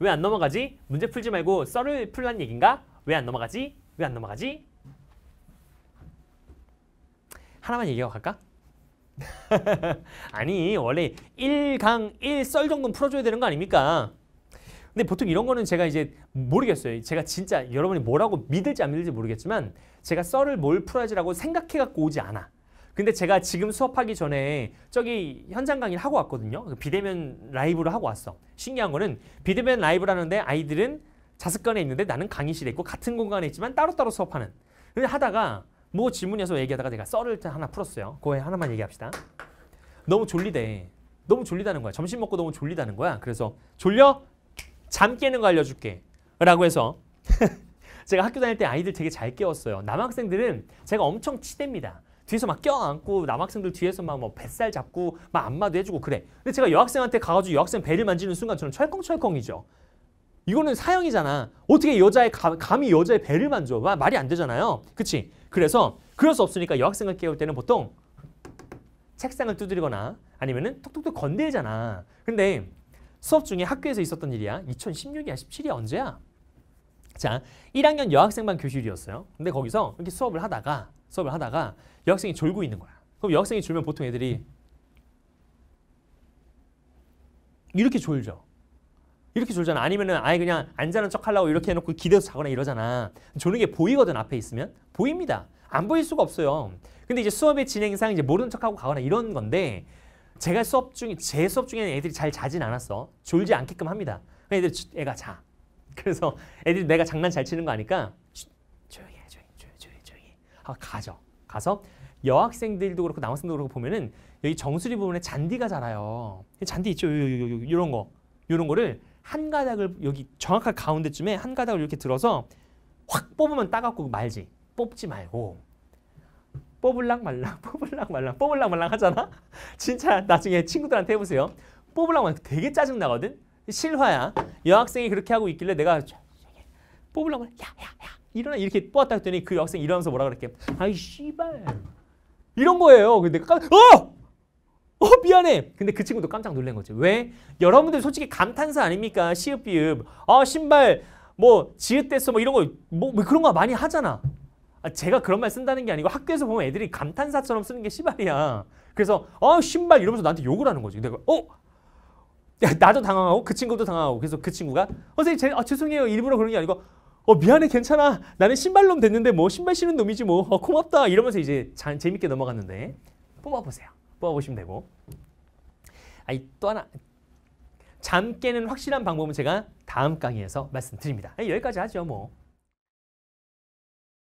왜 안 넘어가지? 문제 풀지 말고 썰을 풀란 얘긴가? 왜 안 넘어가지? 왜 안 넘어가지? 하나만 얘기하고 갈까? 아니 원래 1강 1 썰 정도는 풀어줘야 되는 거 아닙니까? 근데 보통 이런 거는 제가 이제 모르겠어요. 제가 진짜 여러분이 뭐라고 믿을지 안 믿을지 모르겠지만 제가 썰을 뭘 풀어야지라고 생각해갖고 오지 않아. 근데 제가 지금 수업하기 전에 저기 현장 강의를 하고 왔거든요. 그 비대면 라이브로 하고 왔어. 신기한 거는 비대면 라이브를 하는데 아이들은 자습관에 있는데 나는 강의실에 있고 같은 공간에 있지만 따로따로 수업하는. 근데 하다가 뭐질문이어서 얘기하다가 내가 썰을 하나 풀었어요. 그거 에 하나만 얘기합시다. 너무 졸리대. 너무 졸리다는 거야. 점심 먹고 너무 졸리다는 거야. 그래서 졸려? 잠 깨는 거 알려줄게. 라고 해서 제가 학교 다닐 때 아이들 되게 잘 깨웠어요. 남학생들은 제가 엄청 치댑니다. 뒤에서 막 껴안고 남학생들 뒤에서 막뭐 뱃살 잡고 막 안마도 해주고 그래. 근데 제가 여학생한테 가가지고 여학생 배를 만지는 순간 저는 철컹철컹이죠. 이거는 사형이잖아. 어떻게 여자의 감히 여자의 배를 만져? 말이 안 되잖아요. 그치? 그래서 그럴 수 없으니까 여학생을 깨울 때는 보통 책상을 두드리거나 아니면은 톡톡톡 건들잖아. 근데 수업 중에 학교에서 있었던 일이야. 2016이야, 17이야, 언제야? 자, 1학년 여학생반 교실이었어요. 근데 거기서 이렇게 수업을 하다가 수업을 하다가 여학생이 졸고 있는 거야. 그럼 여학생이 졸면 보통 애들이 이렇게 졸죠. 이렇게 졸잖아. 아니면은 아예 그냥 안 자는 척 하려고 이렇게 해놓고 기대서 자거나 이러잖아. 졸는게 보이거든, 앞에 있으면. 보입니다. 안 보일 수가 없어요. 근데 이제 수업의 진행상 이제 모르는 척하고 가거나 이런 건데 제가 수업 중에, 제 수업 중에는 애들이 잘 자진 않았어. 졸지 않게끔 합니다. 애들, 애가 자. 그래서 애들이 내가 장난 잘 치는 거 아니까 가죠. 가서 여학생들도 그렇고 남학생도 그렇고 보면은 여기 정수리 부분에 잔디가 자라요. 잔디 있죠? 이런 거. 이런 거를 한 가닥을 여기 정확한 가운데쯤에 한 가닥을 이렇게 들어서 확 뽑으면 따갑고 말지. 뽑지 말고 뽑을랑 말랑 뽑을랑 말랑 뽑을랑 말랑 하잖아. 진짜 나중에 친구들한테 해보세요. 뽑을랑 말랑 되게 짜증 나거든. 실화야. 여학생이 그렇게 하고 있길래 내가 뽑을랑 말랑 야야야 일어나 이렇게 뽑았다 했더니 그 여학생 일어나서 뭐라 그랬게 아이 씨발 이런 거예요. 근데 깜, 어! 어 미안해. 근데 그 친구도 깜짝 놀란 거지. 왜? 여러분들 솔직히 감탄사 아닙니까? 시읍 비읍. 아 신발 뭐지읒댔어뭐 이런 거뭐 뭐 그런 거 많이 하잖아. 아, 제가 그런 말 쓴다는 게 아니고 학교에서 보면 애들이 감탄사처럼 쓰는 게 시발이야. 그래서 어 신발 이러면서 나한테 욕을 하는 거지. 내가 어 야, 나도 당황하고 그 친구도 당황하고 그래서 그 친구가 선생님 제, 아, 죄송해요 일부러 그런 게 아니고 어 미안해 괜찮아 나는 신발놈 됐는데 뭐 신발 신은 놈이지 뭐 어, 고맙다 이러면서 이제 자, 재밌게 넘어갔는데 뽑아보세요 뽑아보시면 되고 아이또 하나 잠 깨는 확실한 방법은 제가 다음 강의에서 말씀드립니다 아니, 여기까지 하죠 뭐